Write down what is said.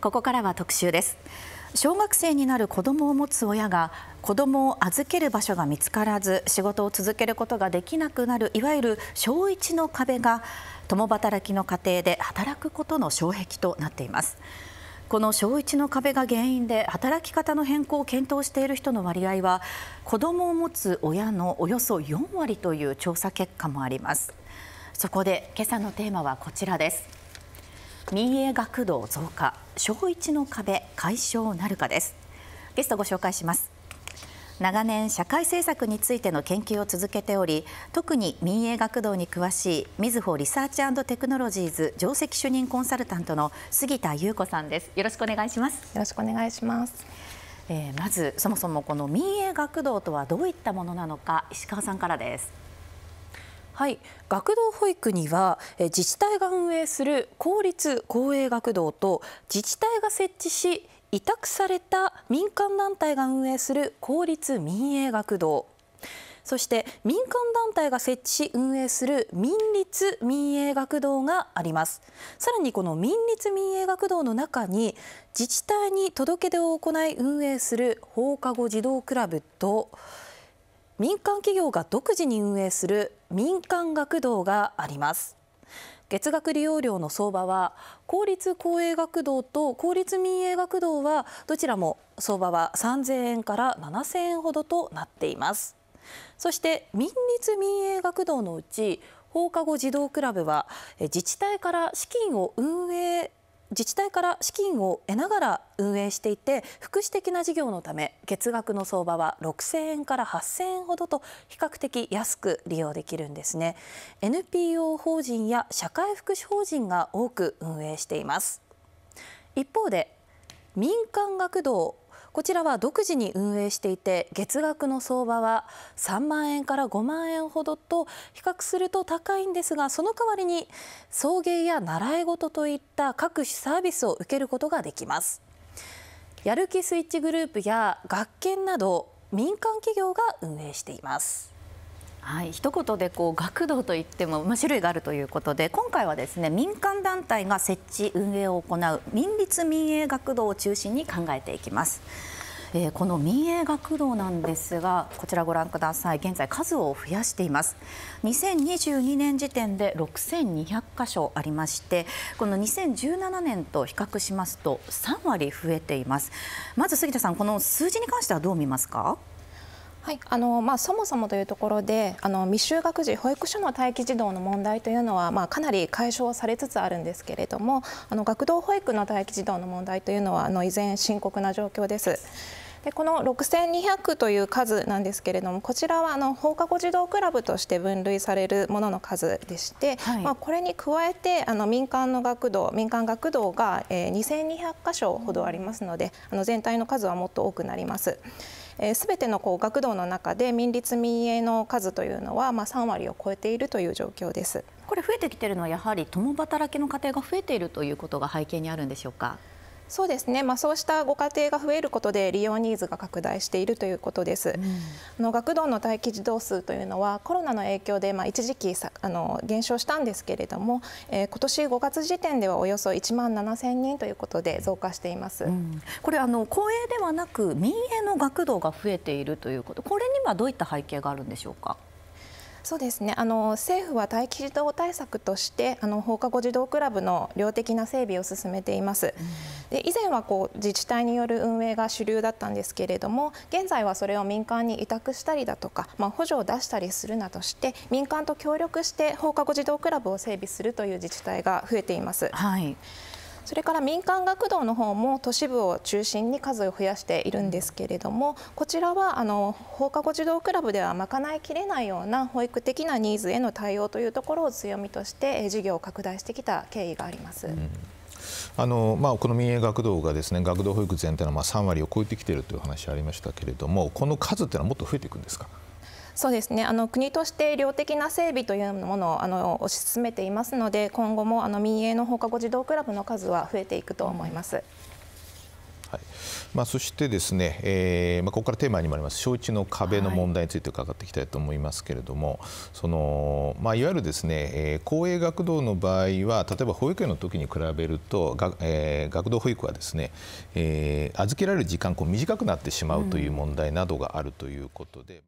ここからは特集です小学生になる子供を持つ親が子供を預ける場所が見つからず仕事を続けることができなくなるいわゆる小1の壁が共働きの家庭で働くことの障壁となっていますこの小1の壁が原因で働き方の変更を検討している人の割合は子供を持つ親のおよそ4割という調査結果もありますそこで今朝のテーマはこちらです民営学童増加小一の壁解消なるかですゲストご紹介します長年社会政策についての研究を続けており特に民営学童に詳しいみずほリサーチテクノロジーズ上席主任コンサルタントの杉田優子さんですよろしくお願いしますよろしくお願いしますえまずそもそもこの民営学童とはどういったものなのか石川さんからですはい学童保育には自治体が運営する公立公営学童と自治体が設置し委託された民間団体が運営する公立民営学童そして民間団体が設置し運営する民立民営学童がありますさらにこの民立民営学童の中に自治体に届け出を行い運営する放課後児童クラブと民間企業が独自に運営する民間学童があります月額利用料の相場は公立公営学童と公立民営学童はどちらも相場は3000円から7000円ほどとなっていますそして民立民営学童のうち放課後児童クラブは自治体から資金を運営自治体から資金を得ながら運営していて福祉的な事業のため月額の相場は6000円から8000円ほどと比較的安く利用できるんですね NPO 法人や社会福祉法人が多く運営しています一方で民間学童こちらは独自に運営していて月額の相場は3万円から5万円ほどと比較すると高いんですがその代わりに送迎や習い事といった各種サービスを受けることができます。やる気スイッチグループや学研など民間企業が運営しています。はい、一言でこう学童といっても、まあ、種類があるということで今回はですね民間団体が設置運営を行う民立民営学童を中心に考えていきます。えー、この民営学童なんですがこちらご覧ください現在数を増やしています2022年時点で6200箇所ありましてこの2017年と比較しますと3割増えていますまず杉田さんこの数字に関してはどう見ますかはいあのまあ、そもそもというところであの未就学児保育所の待機児童の問題というのは、まあ、かなり解消されつつあるんですけれどもあの学童保育の待機児童の問題というのはあの依然深刻な状況です。でこの6200という数なんですけれどもこちらはあの放課後児童クラブとして分類されるものの数でして、はい、まあ、これに加えてあの民間の学童民間学童が、え2200箇所ほどありますのであの全体の数はもっと多くなります。うんえ全てのこう学童の中で民立民営の数というのは、まあ、3割を超えているという状況です。これ増えてきているのはやはり共働きの家庭が増えているということが背景にあるんでしょうか。そうですね、まあ、そうしたご家庭が増えることで利用ニーズが拡大しているということです、うん、あの学童の待機児童数というのはコロナの影響でまあ一時期さあの減少したんですけれども、えー、今年5月時点ではおよそ1万7000人ということで増加しています、うん、これあの公営ではなく民営の学童が増えているということこれにはどういった背景があるんでしょうか。そうですねあの政府は待機児童対策としてあの放課後児童クラブの量的な整備を進めています、うん、で以前はこう自治体による運営が主流だったんですけれども現在はそれを民間に委託したりだとか、まあ、補助を出したりするなどして民間と協力して放課後児童クラブを整備するという自治体が増えています。はいそれから民間学童の方も都市部を中心に数を増やしているんですけれどもこちらはあの放課後児童クラブでは賄いきれないような保育的なニーズへの対応というところを強みとして事業を拡大してきた経緯があります。うんあのまあ、この民営学童がですね学童保育全体のまあ3割を超えてきているという話ありましたけれどもこの数っていうのはもっと増えていくんですかそうですねあの国として量的な整備というものをあの推し進めていますので今後もあの民営の放課後児童クラブの数は増えていくと思います。うんはいまあ、そしてですね、えーまあ、ここからテーマにもあります招致の壁の問題について伺っていきたいと思いますけれども、はい、そのまあ、いわゆるですね、えー、公営学童の場合は例えば保育園の時に比べるとが、えー、学童保育はですね、えー、預けられる時間こう短くなってしまうという問題などがあるということで。うん